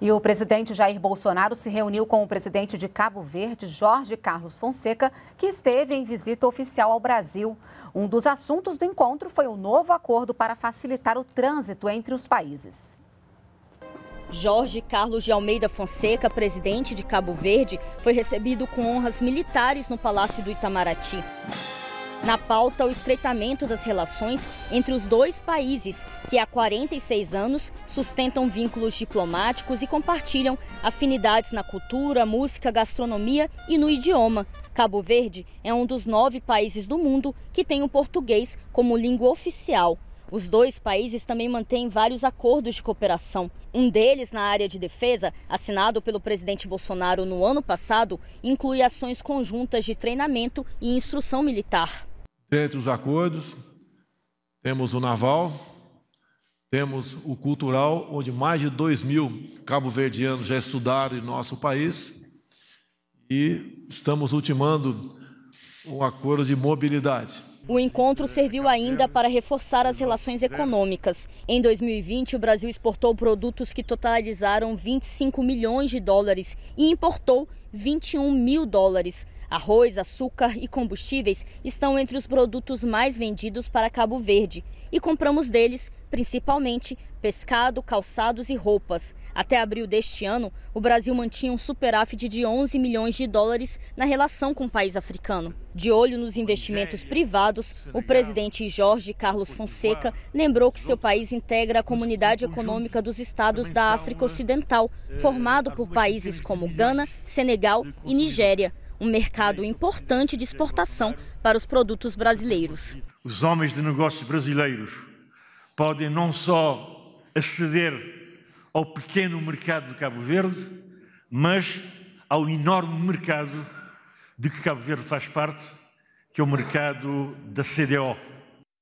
E o presidente Jair Bolsonaro se reuniu com o presidente de Cabo Verde, Jorge Carlos Fonseca, que esteve em visita oficial ao Brasil. Um dos assuntos do encontro foi o novo acordo para facilitar o trânsito entre os países. Jorge Carlos de Almeida Fonseca, presidente de Cabo Verde, foi recebido com honras militares no Palácio do Itamaraty. Na pauta, o estreitamento das relações entre os dois países, que há 46 anos sustentam vínculos diplomáticos e compartilham afinidades na cultura, música, gastronomia e no idioma. Cabo Verde é um dos nove países do mundo que tem o português como língua oficial. Os dois países também mantêm vários acordos de cooperação. Um deles, na área de defesa, assinado pelo presidente Bolsonaro no ano passado, inclui ações conjuntas de treinamento e instrução militar. Dentre os acordos, temos o naval, temos o cultural, onde mais de 2 mil cabo-verdianos já estudaram em nosso país, e estamos ultimando um acordo de mobilidade. O encontro serviu ainda para reforçar as relações econômicas. Em 2020, o Brasil exportou produtos que totalizaram 25 milhões de dólares e importou 21 mil dólares. Arroz, açúcar e combustíveis estão entre os produtos mais vendidos para Cabo Verde e compramos deles principalmente pescado, calçados e roupas. Até abril deste ano, o Brasil mantinha um superávit de 11 milhões de dólares na relação com o país africano. De olho nos investimentos privados, o presidente Jorge Carlos Fonseca lembrou que seu país integra a comunidade econômica dos estados da África Ocidental, formado por países como Gana, Senegal e Nigéria um mercado importante de exportação para os produtos brasileiros. Os homens de negócios brasileiros podem não só aceder ao pequeno mercado de Cabo Verde, mas ao enorme mercado de que Cabo Verde faz parte, que é o mercado da CDO,